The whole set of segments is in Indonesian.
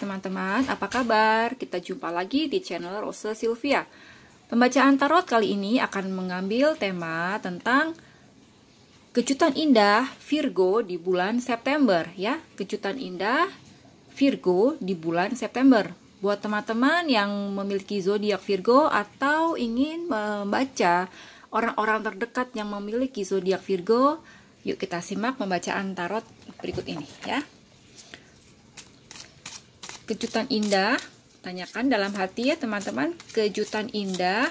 teman-teman, apa kabar? Kita jumpa lagi di channel Rose Sylvia. Pembacaan tarot kali ini akan mengambil tema tentang kejutan indah Virgo di bulan September ya. Kejutan indah Virgo di bulan September. Buat teman-teman yang memiliki zodiak Virgo atau ingin membaca orang-orang terdekat yang memiliki zodiak Virgo, yuk kita simak pembacaan tarot berikut ini ya kejutan indah tanyakan dalam hati ya teman-teman kejutan indah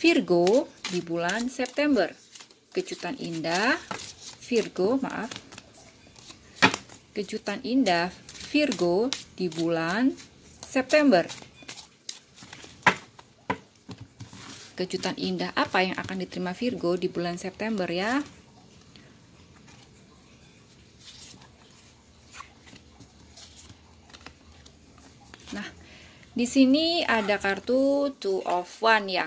Virgo di bulan September kejutan indah Virgo maaf kejutan indah Virgo di bulan September kejutan indah apa yang akan diterima Virgo di bulan September ya Di sini ada kartu Two of One ya.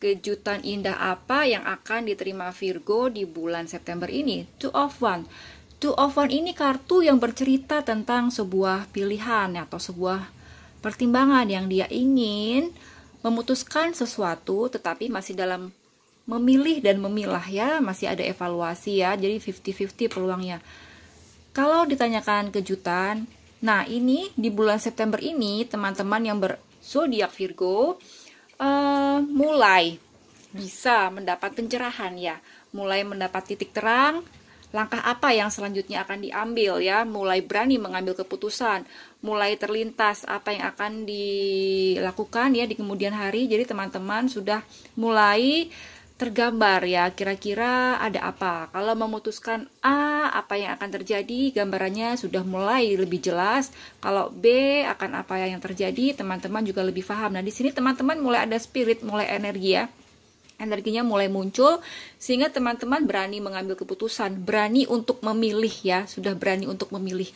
Kejutan indah apa yang akan diterima Virgo di bulan September ini? Two of One. Two of One ini kartu yang bercerita tentang sebuah pilihan atau sebuah pertimbangan yang dia ingin memutuskan sesuatu tetapi masih dalam memilih dan memilah ya, masih ada evaluasi ya, jadi 50-50 peluangnya. Kalau ditanyakan kejutan, Nah, ini di bulan September ini teman-teman yang berzodiak Virgo uh, mulai bisa mendapat pencerahan ya, mulai mendapat titik terang langkah apa yang selanjutnya akan diambil ya, mulai berani mengambil keputusan, mulai terlintas apa yang akan dilakukan ya di kemudian hari. Jadi teman-teman sudah mulai tergambar ya kira-kira ada apa. Kalau memutuskan A apa yang akan terjadi gambarannya sudah mulai lebih jelas. Kalau B akan apa yang terjadi teman-teman juga lebih paham. Nah di sini teman-teman mulai ada spirit, mulai energi ya. Energinya mulai muncul sehingga teman-teman berani mengambil keputusan, berani untuk memilih ya, sudah berani untuk memilih.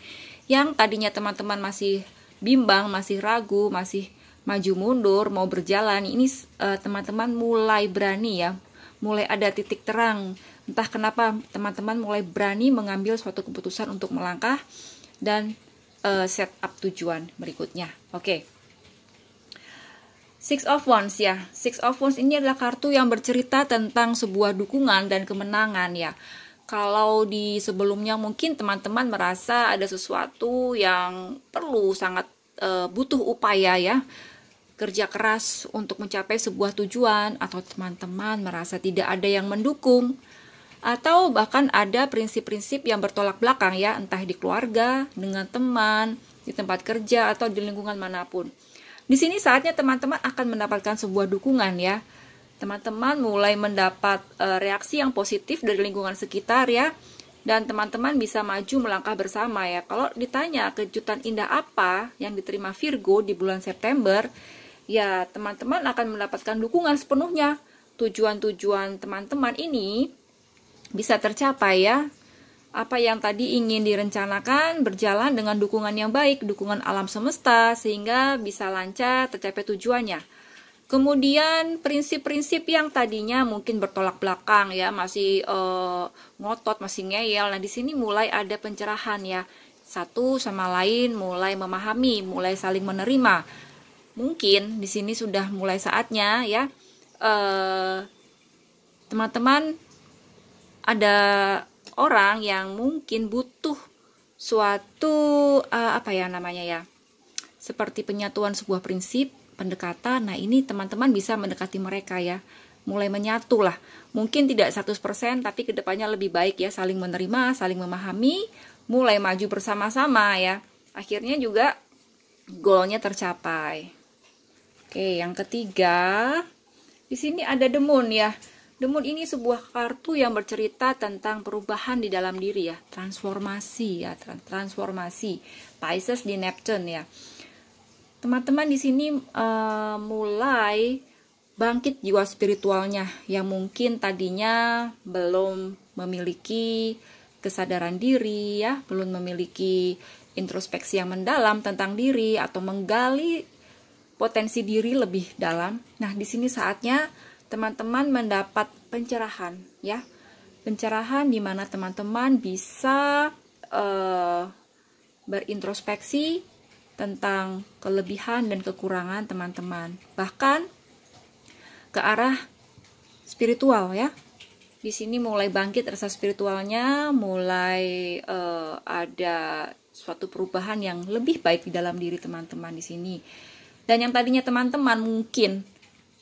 Yang tadinya teman-teman masih bimbang, masih ragu, masih maju mundur, mau berjalan. Ini eh, teman-teman uh, teman -teman mulai berani ya, mulai ada titik terang. Entah kenapa teman-teman mulai berani mengambil suatu keputusan untuk melangkah dan uh, set up tujuan berikutnya. Oke. Okay. Six of Wands ya. Six of Wands ini adalah kartu yang bercerita tentang sebuah dukungan dan kemenangan ya. Kalau di sebelumnya mungkin teman-teman merasa ada sesuatu yang perlu sangat uh, butuh upaya ya kerja keras untuk mencapai sebuah tujuan, atau teman-teman merasa tidak ada yang mendukung, atau bahkan ada prinsip-prinsip yang bertolak belakang, ya, entah di keluarga, dengan teman, di tempat kerja, atau di lingkungan manapun. Di sini, saatnya teman-teman akan mendapatkan sebuah dukungan, ya. Teman-teman mulai mendapat e, reaksi yang positif dari lingkungan sekitar, ya, dan teman-teman bisa maju melangkah bersama, ya. Kalau ditanya kejutan indah apa yang diterima Virgo di bulan September, ya teman-teman akan mendapatkan dukungan sepenuhnya. Tujuan-tujuan teman-teman ini bisa tercapai ya. Apa yang tadi ingin direncanakan berjalan dengan dukungan yang baik, dukungan alam semesta sehingga bisa lancar tercapai tujuannya. Kemudian prinsip-prinsip yang tadinya mungkin bertolak belakang ya, masih uh, ngotot, masih ngeyel. Nah, di sini mulai ada pencerahan ya. Satu sama lain mulai memahami, mulai saling menerima mungkin di sini sudah mulai saatnya ya eh, teman-teman eh, ada orang yang mungkin butuh suatu eh, apa ya namanya ya seperti penyatuan sebuah prinsip pendekatan nah ini teman-teman bisa mendekati mereka ya mulai menyatu lah mungkin tidak 100% tapi kedepannya lebih baik ya saling menerima saling memahami mulai maju bersama-sama ya akhirnya juga golnya tercapai Oke, yang ketiga, di sini ada demun ya. Demun ini sebuah kartu yang bercerita tentang perubahan di dalam diri ya, transformasi ya, transformasi. Pisces di Neptune ya. Teman-teman di sini uh, mulai bangkit jiwa spiritualnya yang mungkin tadinya belum memiliki kesadaran diri ya, belum memiliki introspeksi yang mendalam tentang diri atau menggali potensi diri lebih dalam. Nah, di sini saatnya teman-teman mendapat pencerahan ya. Pencerahan di mana teman-teman bisa uh, berintrospeksi tentang kelebihan dan kekurangan teman-teman. Bahkan ke arah spiritual ya. Di sini mulai bangkit rasa spiritualnya, mulai uh, ada suatu perubahan yang lebih baik di dalam diri teman-teman di sini. Dan yang tadinya teman-teman mungkin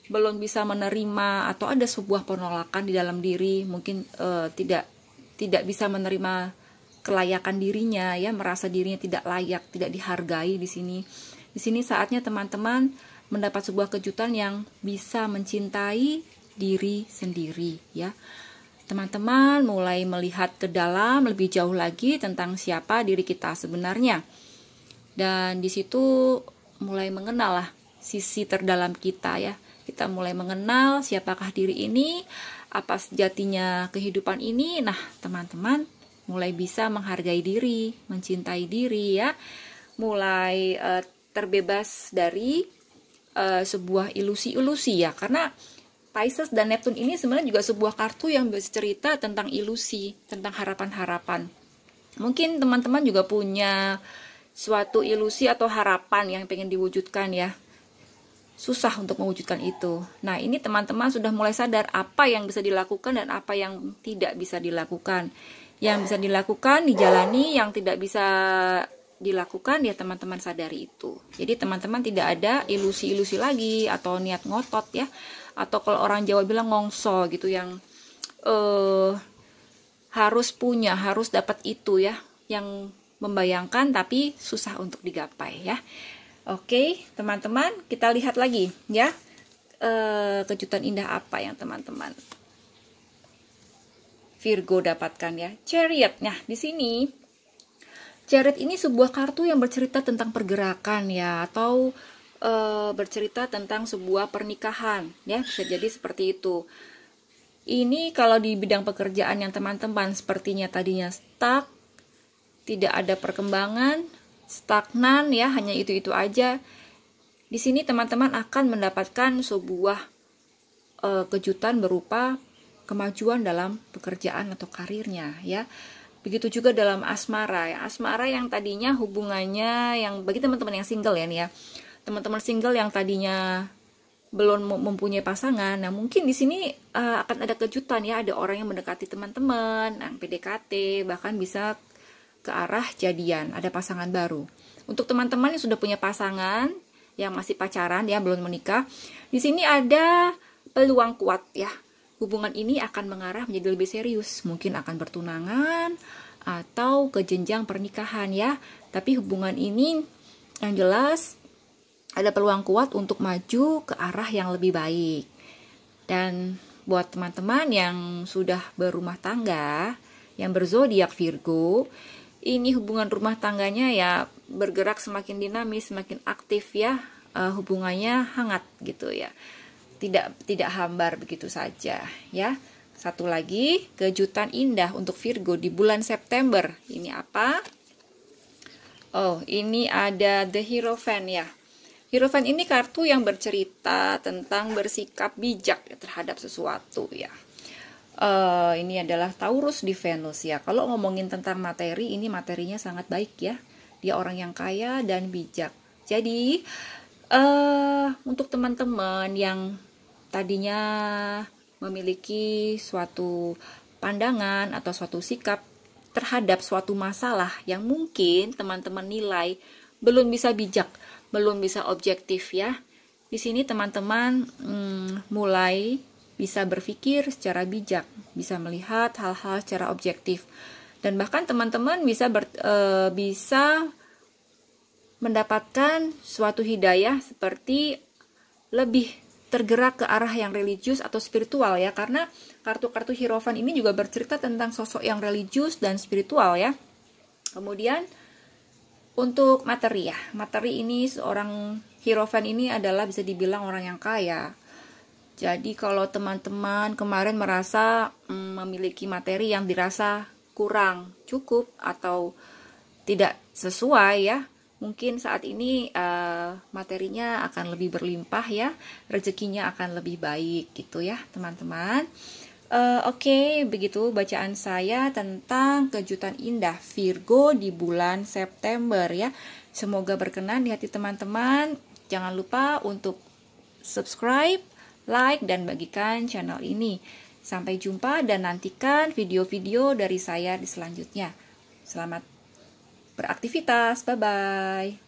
belum bisa menerima atau ada sebuah penolakan di dalam diri, mungkin uh, tidak tidak bisa menerima kelayakan dirinya ya, merasa dirinya tidak layak, tidak dihargai di sini. Di sini saatnya teman-teman mendapat sebuah kejutan yang bisa mencintai diri sendiri ya teman-teman mulai melihat ke dalam lebih jauh lagi tentang siapa diri kita sebenarnya. Dan di situ mulai mengenal lah sisi terdalam kita ya. Kita mulai mengenal siapakah diri ini, apa sejatinya kehidupan ini. Nah, teman-teman mulai bisa menghargai diri, mencintai diri ya. Mulai e, terbebas dari e, sebuah ilusi-ilusi ya. Karena Pisces dan Neptun ini sebenarnya juga sebuah kartu yang bercerita tentang ilusi, tentang harapan-harapan. Mungkin teman-teman juga punya suatu ilusi atau harapan yang pengen diwujudkan ya susah untuk mewujudkan itu. Nah, ini teman-teman sudah mulai sadar apa yang bisa dilakukan dan apa yang tidak bisa dilakukan. Yang bisa dilakukan dijalani, yang tidak bisa dilakukan ya teman-teman sadari itu. Jadi teman-teman tidak ada ilusi-ilusi lagi atau niat ngotot ya. Atau kalau orang Jawa bilang ngongso gitu yang eh harus punya, harus dapat itu ya. Yang membayangkan tapi susah untuk digapai ya. Oke, teman-teman, kita lihat lagi ya. Eh, kejutan indah apa yang teman-teman Virgo dapatkan ya. Chariot. Nah, di sini Chariot ini sebuah kartu yang bercerita tentang pergerakan ya atau e, bercerita tentang sebuah pernikahan ya, bisa jadi seperti itu. Ini kalau di bidang pekerjaan yang teman-teman sepertinya tadinya stuck tidak ada perkembangan, stagnan ya, hanya itu-itu aja. Di sini teman-teman akan mendapatkan sebuah e, kejutan berupa kemajuan dalam pekerjaan atau karirnya ya. Begitu juga dalam asmara ya. Asmara yang tadinya hubungannya yang bagi teman-teman yang single ya nih ya. Teman-teman single yang tadinya belum mempunyai pasangan. Nah, mungkin di sini uh, akan ada kejutan ya, ada orang yang mendekati teman-teman, yang PDKT, bahkan bisa ke arah jadian, ada pasangan baru. Untuk teman-teman yang sudah punya pasangan, yang masih pacaran yang belum menikah, di sini ada peluang kuat ya. Hubungan ini akan mengarah menjadi lebih serius, mungkin akan bertunangan atau ke jenjang pernikahan ya. Tapi hubungan ini yang jelas ada peluang kuat untuk maju ke arah yang lebih baik. Dan buat teman-teman yang sudah berumah tangga, yang berzodiak Virgo, ini hubungan rumah tangganya ya bergerak semakin dinamis, semakin aktif ya, uh, hubungannya hangat gitu ya. Tidak tidak hambar begitu saja ya. Satu lagi, kejutan indah untuk Virgo di bulan September. Ini apa? Oh, ini ada The Hero Fan ya. Hero Fan ini kartu yang bercerita tentang bersikap bijak terhadap sesuatu ya uh, ini adalah Taurus di Venus ya. Kalau ngomongin tentang materi, ini materinya sangat baik ya. Dia orang yang kaya dan bijak. Jadi uh, untuk teman-teman yang tadinya memiliki suatu pandangan atau suatu sikap terhadap suatu masalah yang mungkin teman-teman nilai belum bisa bijak, belum bisa objektif ya. Di sini teman-teman hmm, mulai bisa berpikir secara bijak, bisa melihat hal-hal secara objektif, dan bahkan teman-teman bisa ber, e, bisa mendapatkan suatu hidayah seperti lebih tergerak ke arah yang religius atau spiritual ya karena kartu-kartu hirofan ini juga bercerita tentang sosok yang religius dan spiritual ya kemudian untuk materi ya materi ini seorang hirofan ini adalah bisa dibilang orang yang kaya jadi kalau teman-teman kemarin merasa mm, memiliki materi yang dirasa kurang cukup atau tidak sesuai ya, mungkin saat ini uh, materinya akan lebih berlimpah ya, rezekinya akan lebih baik gitu ya teman-teman. Uh, Oke, okay, begitu bacaan saya tentang kejutan indah Virgo di bulan September ya. Semoga berkenan di hati teman-teman. Jangan lupa untuk subscribe, like, dan bagikan channel ini. Sampai jumpa dan nantikan video-video dari saya di selanjutnya. Selamat beraktivitas, bye-bye.